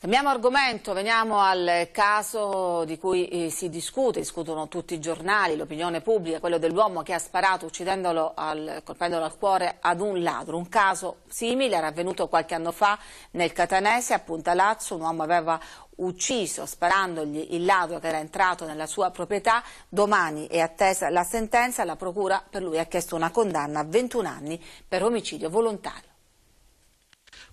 Cambiamo argomento, veniamo al caso di cui eh, si discute, discutono tutti i giornali, l'opinione pubblica, quello dell'uomo che ha sparato uccidendolo, al, colpendolo al cuore ad un ladro. Un caso simile era avvenuto qualche anno fa nel Catanese, a Punta Lazzo, un uomo aveva ucciso sparandogli il ladro che era entrato nella sua proprietà. Domani è attesa la sentenza, la procura per lui ha chiesto una condanna a 21 anni per omicidio volontario.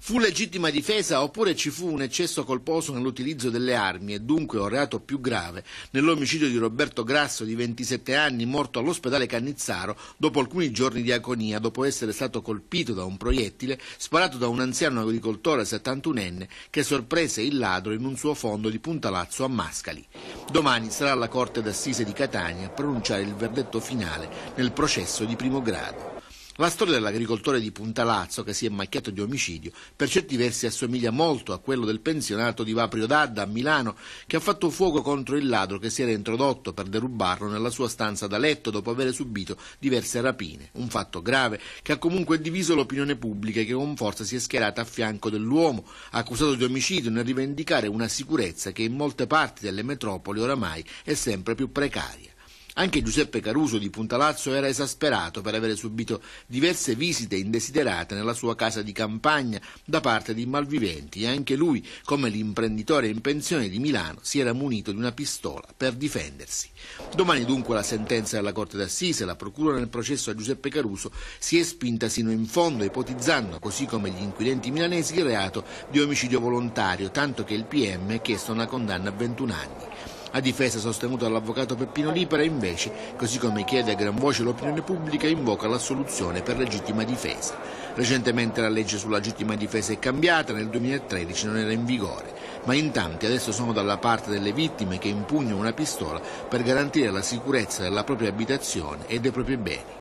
Fu legittima difesa oppure ci fu un eccesso colposo nell'utilizzo delle armi e dunque un reato più grave nell'omicidio di Roberto Grasso di 27 anni morto all'ospedale Cannizzaro dopo alcuni giorni di agonia dopo essere stato colpito da un proiettile sparato da un anziano agricoltore 71enne che sorprese il ladro in un suo fondo di Puntalazzo a Mascali. Domani sarà la Corte d'Assise di Catania a pronunciare il verdetto finale nel processo di primo grado. La storia dell'agricoltore di Puntalazzo, che si è macchiato di omicidio, per certi versi assomiglia molto a quello del pensionato di Vaprio Dadda a Milano, che ha fatto fuoco contro il ladro che si era introdotto per derubarlo nella sua stanza da letto dopo aver subito diverse rapine. Un fatto grave che ha comunque diviso l'opinione pubblica che con forza si è schierata a fianco dell'uomo, accusato di omicidio nel rivendicare una sicurezza che in molte parti delle metropoli oramai è sempre più precaria. Anche Giuseppe Caruso di Puntalazzo era esasperato per aver subito diverse visite indesiderate nella sua casa di campagna da parte di malviventi e anche lui, come l'imprenditore in pensione di Milano, si era munito di una pistola per difendersi. Domani dunque la sentenza della Corte d'Assise, la procura nel processo a Giuseppe Caruso si è spinta sino in fondo ipotizzando, così come gli inquirenti milanesi, il reato di omicidio volontario, tanto che il PM ha chiesto una condanna a 21 anni. La difesa sostenuta dall'avvocato Peppino Lipera invece, così come chiede a gran voce l'opinione pubblica, invoca l'assoluzione per legittima difesa. Recentemente la legge sulla legittima difesa è cambiata, nel 2013 non era in vigore, ma in tanti adesso sono dalla parte delle vittime che impugnano una pistola per garantire la sicurezza della propria abitazione e dei propri beni.